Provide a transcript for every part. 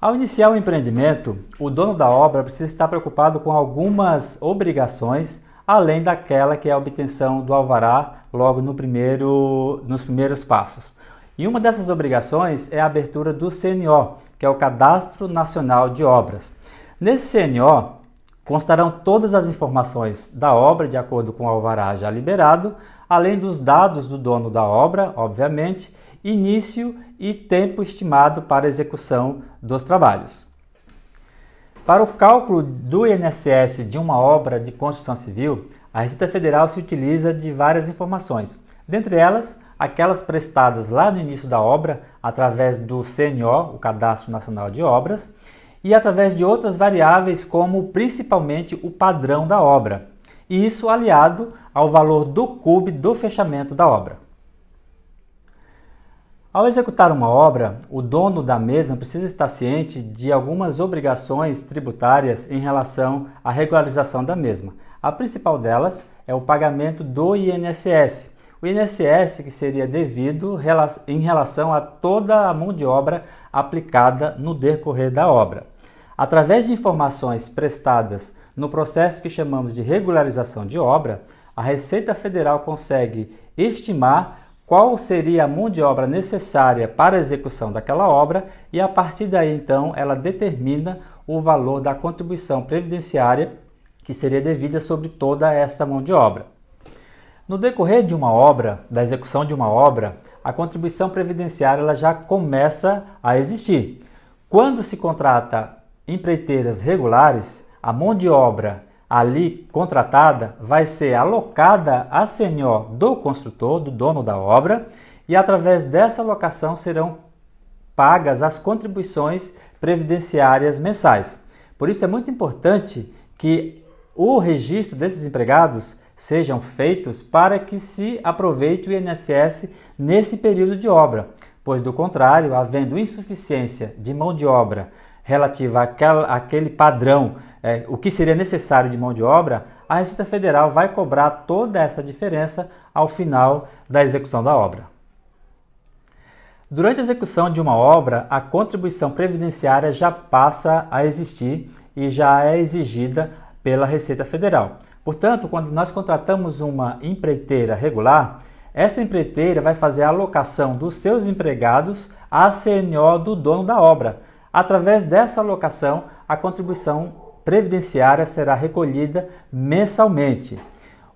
Ao iniciar o empreendimento, o dono da obra precisa estar preocupado com algumas obrigações, além daquela que é a obtenção do alvará logo no primeiro, nos primeiros passos. E uma dessas obrigações é a abertura do CNO, que é o Cadastro Nacional de Obras. Nesse CNO constarão todas as informações da obra, de acordo com o alvará já liberado, além dos dados do dono da obra, obviamente, início e tempo estimado para execução dos trabalhos. Para o cálculo do INSS de uma obra de construção civil, a Receita Federal se utiliza de várias informações, dentre elas aquelas prestadas lá no início da obra através do CNO, o Cadastro Nacional de Obras, e através de outras variáveis como principalmente o padrão da obra, e isso aliado ao valor do CUB do fechamento da obra. Ao executar uma obra, o dono da mesma precisa estar ciente de algumas obrigações tributárias em relação à regularização da mesma. A principal delas é o pagamento do INSS. O INSS que seria devido em relação a toda a mão de obra aplicada no decorrer da obra. Através de informações prestadas no processo que chamamos de regularização de obra, a Receita Federal consegue estimar qual seria a mão de obra necessária para a execução daquela obra e a partir daí então ela determina o valor da contribuição previdenciária que seria devida sobre toda essa mão de obra. No decorrer de uma obra, da execução de uma obra, a contribuição previdenciária ela já começa a existir. Quando se contrata empreiteiras regulares, a mão de obra ali contratada vai ser alocada a senhor do construtor, do dono da obra, e através dessa alocação serão pagas as contribuições previdenciárias mensais. Por isso é muito importante que o registro desses empregados sejam feitos para que se aproveite o INSS nesse período de obra, pois do contrário, havendo insuficiência de mão de obra relativa àquela, àquele padrão é, o que seria necessário de mão de obra, a Receita Federal vai cobrar toda essa diferença ao final da execução da obra. Durante a execução de uma obra, a contribuição previdenciária já passa a existir e já é exigida pela Receita Federal. Portanto, quando nós contratamos uma empreiteira regular, essa empreiteira vai fazer a alocação dos seus empregados à CNO do dono da obra. Através dessa alocação, a contribuição previdenciária será recolhida mensalmente.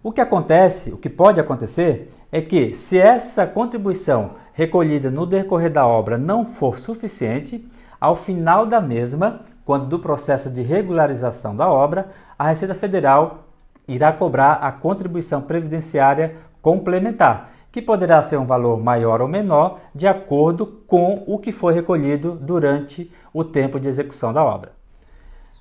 O que acontece, o que pode acontecer, é que se essa contribuição recolhida no decorrer da obra não for suficiente, ao final da mesma, quando do processo de regularização da obra, a Receita Federal irá cobrar a contribuição previdenciária complementar, que poderá ser um valor maior ou menor de acordo com o que foi recolhido durante o tempo de execução da obra.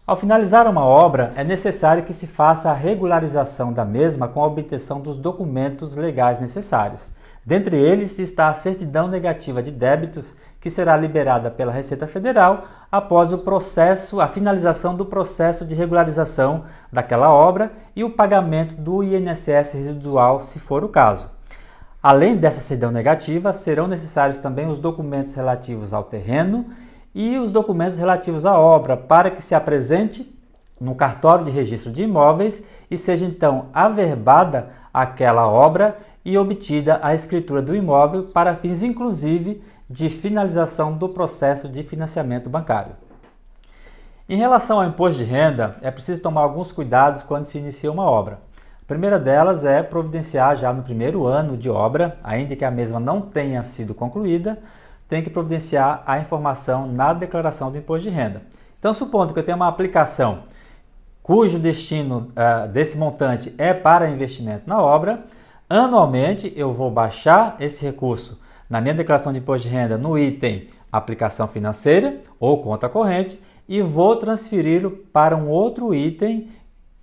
Ao finalizar uma obra, é necessário que se faça a regularização da mesma com a obtenção dos documentos legais necessários. Dentre eles está a certidão negativa de débitos, que será liberada pela Receita Federal após o processo, a finalização do processo de regularização daquela obra e o pagamento do INSS residual, se for o caso. Além dessa certidão negativa, serão necessários também os documentos relativos ao terreno e os documentos relativos à obra para que se apresente no cartório de registro de imóveis e seja então averbada aquela obra e obtida a escritura do imóvel para fins inclusive de finalização do processo de financiamento bancário. Em relação ao imposto de renda, é preciso tomar alguns cuidados quando se inicia uma obra. A primeira delas é providenciar já no primeiro ano de obra, ainda que a mesma não tenha sido concluída, tem que providenciar a informação na declaração do imposto de renda. Então, supondo que eu tenha uma aplicação cujo destino uh, desse montante é para investimento na obra, anualmente eu vou baixar esse recurso na minha declaração de imposto de renda no item aplicação financeira ou conta corrente e vou transferi-lo para um outro item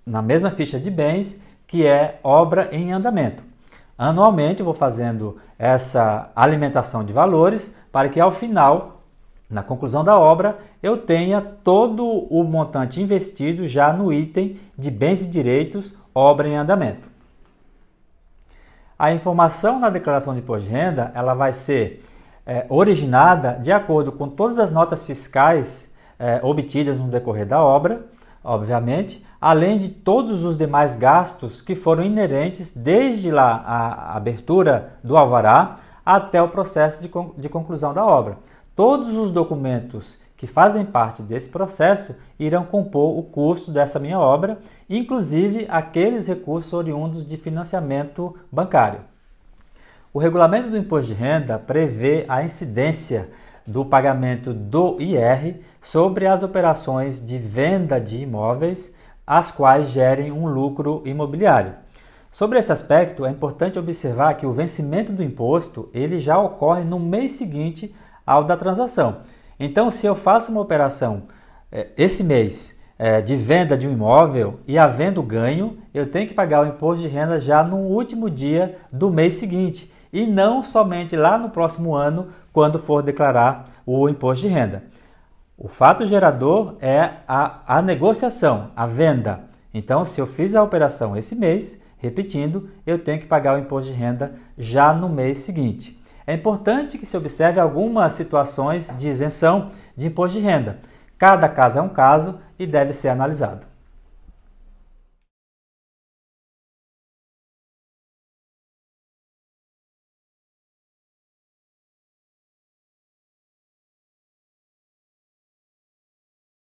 na mesma ficha de bens que é obra em andamento. Anualmente eu vou fazendo essa alimentação de valores para que ao final, na conclusão da obra, eu tenha todo o montante investido já no item de bens e direitos, obra em andamento. A informação na declaração de imposto de renda ela vai ser é, originada de acordo com todas as notas fiscais é, obtidas no decorrer da obra, obviamente, além de todos os demais gastos que foram inerentes desde lá a abertura do alvará até o processo de, con de conclusão da obra. Todos os documentos que fazem parte desse processo irão compor o custo dessa minha obra, inclusive aqueles recursos oriundos de financiamento bancário. O regulamento do imposto de renda prevê a incidência do pagamento do IR sobre as operações de venda de imóveis as quais gerem um lucro imobiliário. Sobre esse aspecto, é importante observar que o vencimento do imposto ele já ocorre no mês seguinte ao da transação. Então, se eu faço uma operação é, esse mês é, de venda de um imóvel e havendo ganho, eu tenho que pagar o imposto de renda já no último dia do mês seguinte e não somente lá no próximo ano, quando for declarar o imposto de renda. O fato gerador é a, a negociação, a venda. Então, se eu fiz a operação esse mês, repetindo, eu tenho que pagar o imposto de renda já no mês seguinte. É importante que se observe algumas situações de isenção de imposto de renda. Cada caso é um caso e deve ser analisado.